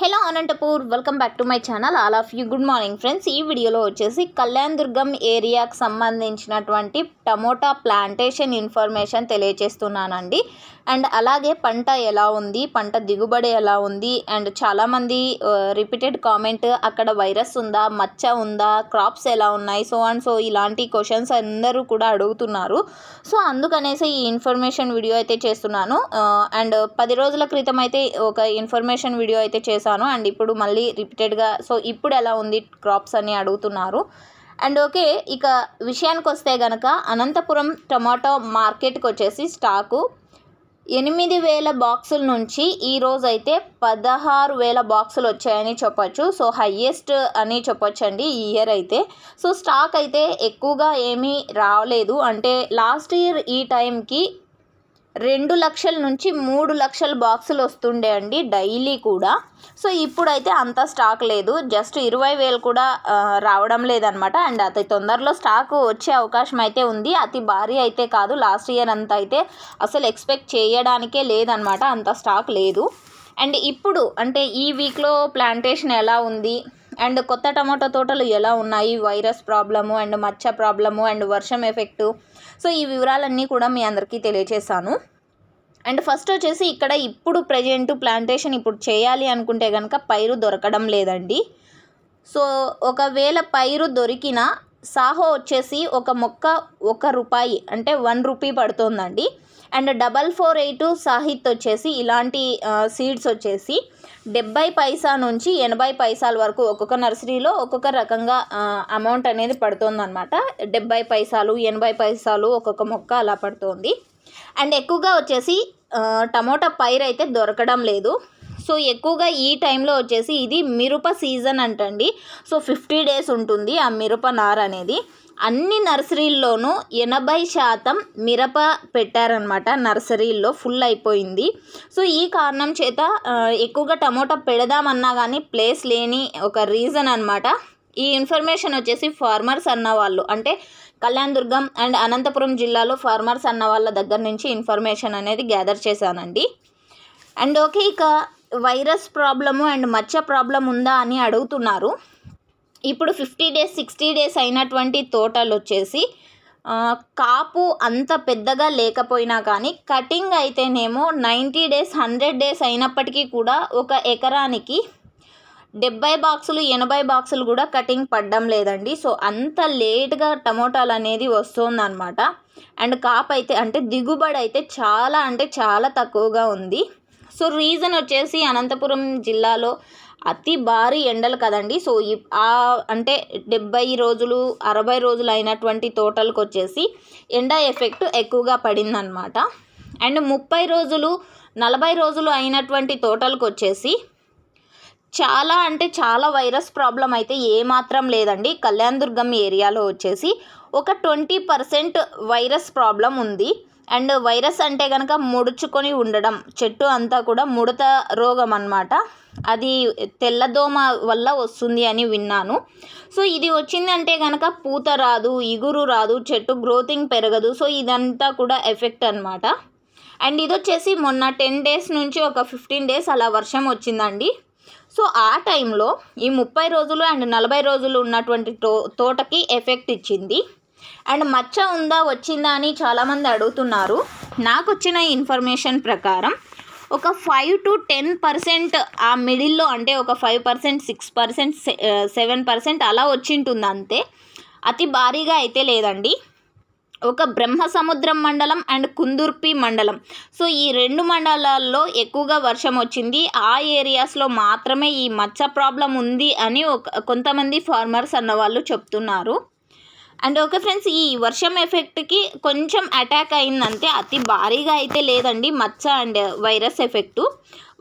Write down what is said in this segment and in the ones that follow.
hello Anantapur welcome back to my channel all of you good morning friends ఈ వీడియోలో వచ్చేసి కళ్యాణ్ దుర్గం ఏరియాకు సంబంధించినటువంటి టమోటా ప్లాంటేషన్ ఇన్ఫర్మేషన్ తెలియజేస్తున్నానండి అండ్ అలాగే పంట ఎలా ఉంది పంట దిగుబడి ఎలా ఉంది అండ్ చాలామంది రిపీటెడ్ కామెంట్ అక్కడ వైరస్ ఉందా మచ్చ ఉందా క్రాప్స్ ఎలా ఉన్నాయి సో అండ్ సో ఇలాంటి క్వశ్చన్స్ అందరూ కూడా అడుగుతున్నారు సో అందుకనేసి ఈ ఇన్ఫర్మేషన్ వీడియో అయితే చేస్తున్నాను అండ్ పది రోజుల క్రితం అయితే ఒక ఇన్ఫర్మేషన్ వీడియో అయితే చేశాను అండ్ ఇప్పుడు మళ్ళీ రిపీటెడ్గా సో ఇప్పుడు ఎలా ఉంది క్రాప్స్ అని అడుగుతున్నారు అండ్ ఓకే ఇక విషయానికి వస్తే గనక అనంతపురం టమాటో మార్కెట్కి వచ్చేసి స్టాకు ఎనిమిది వేల బాక్సుల నుంచి ఈరోజు అయితే పదహారు వేల బాక్సులు వచ్చాయని చెప్పొచ్చు సో హయ్యెస్ట్ అని చెప్పొచ్చు అండి ఈ ఇయర్ అయితే సో స్టాక్ అయితే ఎక్కువగా ఏమీ రాలేదు అంటే లాస్ట్ ఇయర్ ఈ టైంకి రెండు లక్షల నుంచి మూడు లక్షల బాక్సులు వస్తుండే అండి డైలీ కూడా సో ఇప్పుడైతే అంత స్టాక్ లేదు జస్ట్ ఇరవై వేలు కూడా రావడం లేదనమాట అండ్ అతి తొందరలో స్టాక్ వచ్చే అవకాశం అయితే ఉంది అతి భారీ అయితే కాదు లాస్ట్ ఇయర్ అంత అయితే అసలు ఎక్స్పెక్ట్ చేయడానికే లేదనమాట అంత స్టాక్ లేదు అండ్ ఇప్పుడు అంటే ఈ వీక్లో ప్లాంటేషన్ ఎలా ఉంది అండ్ కొత్త టమాటో తోటలు ఎలా ఉన్నాయి వైరస్ ప్రాబ్లము అండ్ మచ్చ ప్రాబ్లము అండ్ వర్షం ఎఫెక్టు సో ఈ వివరాలన్నీ కూడా మీ అందరికీ తెలియజేశాను అండ్ ఫస్ట్ వచ్చేసి ఇక్కడ ఇప్పుడు ప్రజెంట్ ప్లాంటేషన్ ఇప్పుడు చేయాలి అనుకుంటే కనుక పైరు దొరకడం లేదండి సో ఒకవేళ పైరు దొరికినా సాహో వచ్చేసి ఒక మొక్క ఒక రూపాయి అంటే వన్ రూపీ పడుతుందండి and double four eight Sahith వచ్చేసి ఇలాంటి సీడ్స్ వచ్చేసి డెబ్బై పైసా నుంచి ఎనభై పైసాల వరకు ఒక్కొక్క నర్సరీలో ఒక్కొక్క రకంగా అమౌంట్ అనేది పడుతుందన్నమాట డెబ్బై పైసాలు ఎనభై పైసాలు ఒక్కొక్క మొక్క అలా పడుతుంది అండ్ ఎక్కువగా వచ్చేసి టమోటా పైరు అయితే దొరకడం లేదు సో ఎక్కువగా ఈ టైంలో వచ్చేసి ఇది మిరప సీజన్ అంటండి సో ఫిఫ్టీ డేస్ ఉంటుంది ఆ మిరప నార అనేది అన్ని నర్సరీల్లోనూ ఎనభై శాతం మిరప పెట్టారనమాట నర్సరీల్లో ఫుల్ అయిపోయింది సో ఈ కారణం చేత ఎక్కువగా టమోటా పెడదామన్నా కానీ ప్లేస్ లేని ఒక రీజన్ అనమాట ఈ ఇన్ఫర్మేషన్ వచ్చేసి ఫార్మర్స్ అన్న వాళ్ళు అంటే కళ్యాణ్ దుర్గం అండ్ అనంతపురం జిల్లాలో ఫార్మర్స్ అన్న వాళ్ళ దగ్గర నుంచి ఇన్ఫర్మేషన్ అనేది గ్యాదర్ చేశానండి అండ్ ఓకే ఇక వైరస్ ప్రాబ్లము అండ్ మచ్చ ప్రాబ్లం ఉందా అని అడుగుతున్నారు ఇప్పుడు ఫిఫ్టీ డేస్ సిక్స్టీ డేస్ అయినటువంటి తోటలు వచ్చేసి కాపు అంత పెద్దగా లేకపోయినా కానీ కటింగ్ అయితేనేమో నైంటీ డేస్ హండ్రెడ్ డేస్ అయినప్పటికీ కూడా ఒక ఎకరానికి డెబ్బై బాక్సులు ఎనభై బాక్సులు కూడా కటింగ్ పడడం లేదండి సో అంత లేట్గా టమోటాలు అనేది వస్తుందన్నమాట అండ్ కాప్ అయితే అంటే దిగుబడి అయితే చాలా అంటే చాలా తక్కువగా ఉంది సో రీజన్ వచ్చేసి అనంతపురం జిల్లాలో అతి భారీ ఎండలు కదండి సో ఆ అంటే డెబ్బై రోజులు అరవై రోజులు అయినటువంటి తోటలకు వచ్చేసి ఎండ ఎఫెక్ట్ ఎక్కువగా పడిందనమాట అండ్ ముప్పై రోజులు నలభై రోజులు అయినటువంటి తోటలకు వచ్చేసి చాలా అంటే చాలా వైరస్ ప్రాబ్లం అయితే ఏమాత్రం లేదండి కళ్యాణ్ దుర్గం ఏరియాలో వచ్చేసి ఒక ట్వంటీ పర్సెంట్ వైరస్ ప్రాబ్లం ఉంది అండ్ వైరస్ అంటే కనుక ముడుచుకొని ఉండడం చెట్టు అంతా కూడా ముడత రోగం అనమాట అది తెల్లదోమ వల్ల వస్తుంది అని విన్నాను సో ఇది వచ్చిందంటే కనుక పూత రాదు ఇగురు రాదు చెట్టు గ్రోతింగ్ పెరగదు సో ఇదంతా కూడా ఎఫెక్ట్ అనమాట అండ్ ఇది వచ్చేసి మొన్న టెన్ డేస్ నుంచి ఒక ఫిఫ్టీన్ డేస్ అలా వర్షం వచ్చిందండి సో ఆ టైంలో ఈ ముప్పై రోజులు అండ్ నలభై రోజులు ఉన్నటువంటి తో తోటకి ఎఫెక్ట్ ఇచ్చింది అండ్ మచ్చ ఉందా వచ్చిందా అని చాలామంది అడుగుతున్నారు నాకు వచ్చిన ఇన్ఫర్మేషన్ ప్రకారం ఒక ఫైవ్ టు టెన్ పర్సెంట్ ఆ మిడిల్లో అంటే ఒక five percent six percent seven percent అలా వచ్చింటుంది అంతే అతి భారీగా అయితే లేదండి ఒక బ్రహ్మ సముద్రం మండలం అండ్ కుందుర్పి మండలం సో ఈ రెండు మండలాల్లో ఎక్కువగా వర్షం వచ్చింది ఆ ఏరియాస్లో మాత్రమే ఈ మచ్చ ప్రాబ్లం ఉంది అని ఒక కొంతమంది ఫార్మర్స్ అన్నవాళ్ళు చెప్తున్నారు అండ్ ఓకే ఫ్రెండ్స్ ఈ వర్షం ఎఫెక్ట్కి కొంచెం అటాక్ అయిందంటే అతి భారీగా అయితే లేదండి మచ్చ and virus effect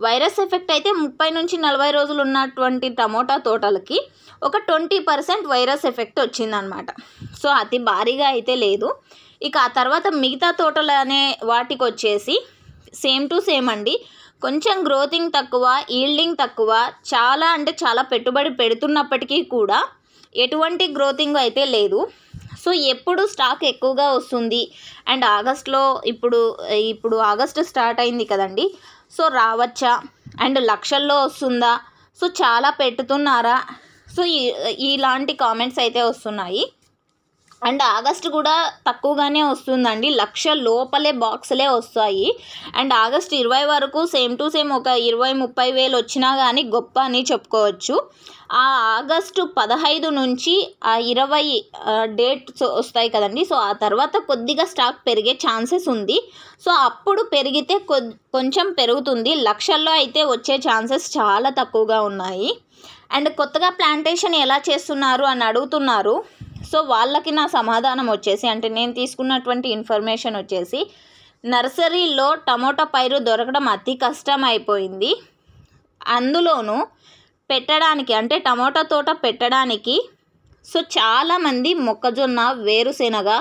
virus effect అయితే ముప్పై నుంచి నలభై రోజులు ఉన్నటువంటి టమోటా తోటలకి ఒక ట్వంటీ పర్సెంట్ వైరస్ ఎఫెక్ట్ వచ్చిందనమాట సో అతి భారీగా అయితే లేదు ఇక ఆ తర్వాత మిగతా తోటలు అనే వాటికి వచ్చేసి సేమ్ టు సేమ్ అండి కొంచెం గ్రోతింగ్ తక్కువ ఈల్డింగ్ తక్కువ చాలా అంటే చాలా పెట్టుబడి పెడుతున్నప్పటికీ కూడా ఎటువంటి గ్రోతింగ్ అయితే లేదు సో ఎప్పుడు స్టాక్ ఎక్కువగా వస్తుంది అండ్ ఆగస్ట్లో ఇప్పుడు ఇప్పుడు ఆగస్ట్ స్టార్ట్ అయింది కదండి సో రావచ్చా అండ్ లక్షల్లో వస్తుందా సో చాలా పెట్టుతున్నారా సో ఇలాంటి కామెంట్స్ అయితే వస్తున్నాయి అండ్ ఆగస్ట్ కూడా తక్కువగానే వస్తుందండి లక్ష లోపలే బాక్సులే వస్తాయి అండ్ ఆగస్ట్ ఇరవై వరకు సేమ్ టు సేమ్ ఒక ఇరవై ముప్పై వేలు వచ్చినా కానీ గొప్ప అని చెప్పుకోవచ్చు ఆ ఆగస్టు పదహైదు నుంచి ఆ ఇరవై డేట్స్ వస్తాయి కదండి సో ఆ తర్వాత కొద్దిగా స్టాక్ పెరిగే ఛాన్సెస్ ఉంది సో అప్పుడు పెరిగితే కొంచెం పెరుగుతుంది లక్షల్లో అయితే వచ్చే ఛాన్సెస్ చాలా తక్కువగా ఉన్నాయి అండ్ కొత్తగా ప్లాంటేషన్ ఎలా చేస్తున్నారు అని అడుగుతున్నారు సో వాళ్ళకి నా సమాధానం వచ్చేసి అంటే నేను తీసుకున్నటువంటి ఇన్ఫర్మేషన్ వచ్చేసి నర్సరీలో టమోటా పైరు దొరకడం అతి కష్టం అయిపోయింది అందులోనూ పెట్టడానికి అంటే టమోటా తోట పెట్టడానికి సో చాలామంది మొక్కజొన్న వేరుశెనగ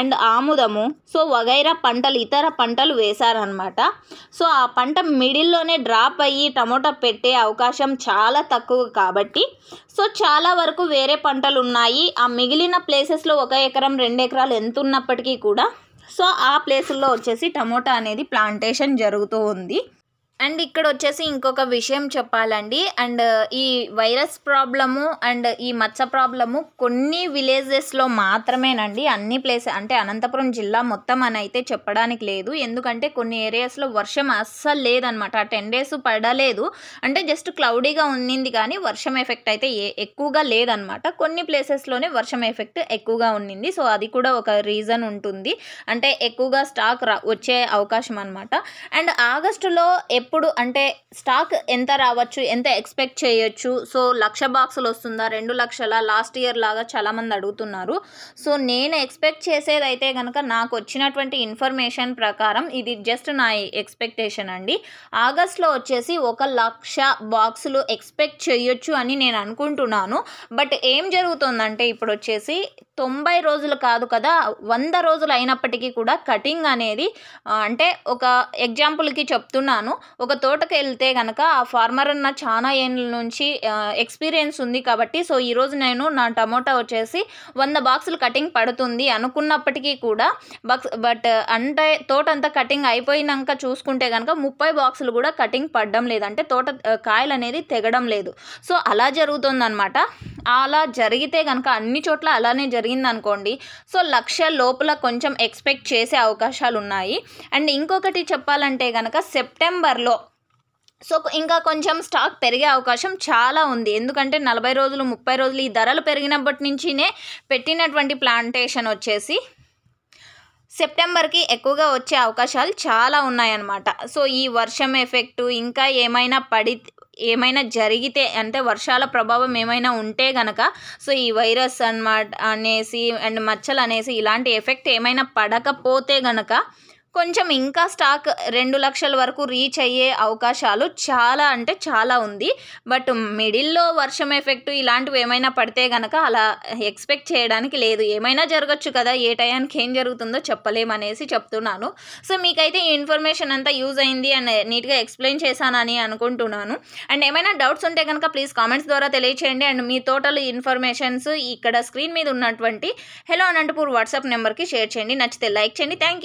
అండ్ ఆముదము సో వగైరా పంటలు ఇతర పంటలు వేశారనమాట సో ఆ పంట మిడిల్లోనే డ్రాప్ అయ్యి టమోటా పెట్టే అవకాశం చాలా తక్కువ కాబట్టి సో చాలా వరకు వేరే పంటలు ఉన్నాయి ఆ మిగిలిన ప్లేసెస్లో ఒక ఎకరం రెండు ఎకరాలు ఎంత ఉన్నప్పటికీ కూడా సో ఆ ప్లేసుల్లో వచ్చేసి టమోటా అనేది ప్లాంటేషన్ జరుగుతూ ఉంది అండ్ ఇక్కడ వచ్చేసి ఇంకొక విషయం చెప్పాలండి అండ్ ఈ వైరస్ ప్రాబ్లము అండ్ ఈ మత్స ప్రాబ్లము కొన్ని విలేజెస్లో మాత్రమేనండి అన్ని ప్లేస్ అంటే అనంతపురం జిల్లా మొత్తం అని అయితే చెప్పడానికి లేదు ఎందుకంటే కొన్ని ఏరియాస్లో వర్షం అస్సలు లేదనమాట ఆ టెన్ డేస్ పడలేదు అంటే జస్ట్ క్లౌడీగా ఉన్నింది కానీ వర్షం ఎఫెక్ట్ అయితే ఏ ఎక్కువగా లేదనమాట కొన్ని ప్లేసెస్లోనే వర్షం ఎఫెక్ట్ ఎక్కువగా ఉన్నింది సో అది కూడా ఒక రీజన్ ఉంటుంది అంటే ఎక్కువగా స్టాక్ వచ్చే అవకాశం అనమాట అండ్ ఆగస్టులో ఎప్పుడు ఎప్పుడు అంటే స్టాక్ ఎంత రావచ్చు ఎంత ఎక్స్పెక్ట్ చేయొచ్చు సో లక్ష బాక్సులు వస్తుందా రెండు లక్షల లాస్ట్ ఇయర్ లాగా చాలామంది అడుగుతున్నారు సో నేను ఎక్స్పెక్ట్ చేసేదైతే కనుక నాకు వచ్చినటువంటి ఇన్ఫర్మేషన్ ప్రకారం ఇది జస్ట్ నా ఎక్స్పెక్టేషన్ అండి ఆగస్ట్లో వచ్చేసి ఒక లక్ష బాక్సులు ఎక్స్పెక్ట్ చేయొచ్చు అని నేను అనుకుంటున్నాను బట్ ఏం జరుగుతుందంటే ఇప్పుడు వచ్చేసి తొంభై రోజులు కాదు కదా వంద రోజులు అయినప్పటికీ కూడా కటింగ్ అనేది అంటే ఒక ఎగ్జాంపుల్కి చెప్తున్నాను ఒక తోటకి వెళ్తే కనుక ఆ ఫార్మర్ అన్న చాలా ఏళ్ళ నుంచి ఎక్స్పీరియన్స్ ఉంది కాబట్టి సో ఈరోజు నేను నా టమోటా వచ్చేసి వంద బాక్సులు కటింగ్ పడుతుంది అనుకున్నప్పటికీ కూడా బక్స్ బట్ అంటే తోట అంతా కటింగ్ అయిపోయినాక చూసుకుంటే కనుక ముప్పై బాక్సులు కూడా కటింగ్ పడడం లేదు అంటే తోట కాయలు అనేది తెగడం లేదు సో అలా జరుగుతుందన్నమాట అలా జరిగితే కనుక అన్ని చోట్ల అలానే జరుగుతుంది జరిగిందనుకోండి సో లక్ష లోపల కొంచెం ఎక్స్పెక్ట్ చేసే అవకాశాలు ఉన్నాయి అండ్ ఇంకొకటి చెప్పాలంటే కనుక సెప్టెంబర్లో సో ఇంకా కొంచెం స్టాక్ పెరిగే అవకాశం చాలా ఉంది ఎందుకంటే నలభై రోజులు ముప్పై రోజులు ఈ ధరలు పెరిగినప్పటి నుంచినే పెట్టినటువంటి ప్లాంటేషన్ వచ్చేసి సెప్టెంబర్కి ఎక్కువగా వచ్చే అవకాశాలు చాలా ఉన్నాయన్నమాట సో ఈ వర్షం ఎఫెక్టు ఇంకా ఏమైనా పడి ఏమైనా జరిగితే అంటే వర్షాల ప్రభావం ఏమైనా ఉంటే గనక సో ఈ వైరస్ అనమాట అనేసి అండ్ మచ్చలు అనేసి ఇలాంటి ఎఫెక్ట్ ఏమైనా పడకపోతే గనక కొంచెం ఇంకా స్టాక్ రెండు లక్షల వరకు రీచ్ అయ్యే అవకాశాలు చాలా అంటే చాలా ఉంది బట్ మిడిల్లో వర్షం ఎఫెక్ట్ ఇలాంటివి ఏమైనా పడితే గనక అలా ఎక్స్పెక్ట్ చేయడానికి లేదు ఏమైనా జరగచ్చు కదా ఏ టయానికి ఏం జరుగుతుందో చెప్పలేమనేసి చెప్తున్నాను సో మీకైతే ఈ ఇన్ఫర్మేషన్ అంతా యూజ్ అయింది అండ్ నీట్గా ఎక్స్ప్లెయిన్ చేశానని అనుకుంటున్నాను అండ్ ఏమైనా డౌట్స్ ఉంటే కనుక ప్లీజ్ కామెంట్స్ ద్వారా తెలియచేయండి అండ్ మీ తోటలు ఇన్ఫర్మేషన్స్ ఇక్కడ స్క్రీన్ మీద ఉన్నటువంటి హలో అనంతపూర్ వాట్సాప్ నెంబర్కి షేర్ చేయండి నచ్చితే లైక్ చేయండి థ్యాంక్ యూ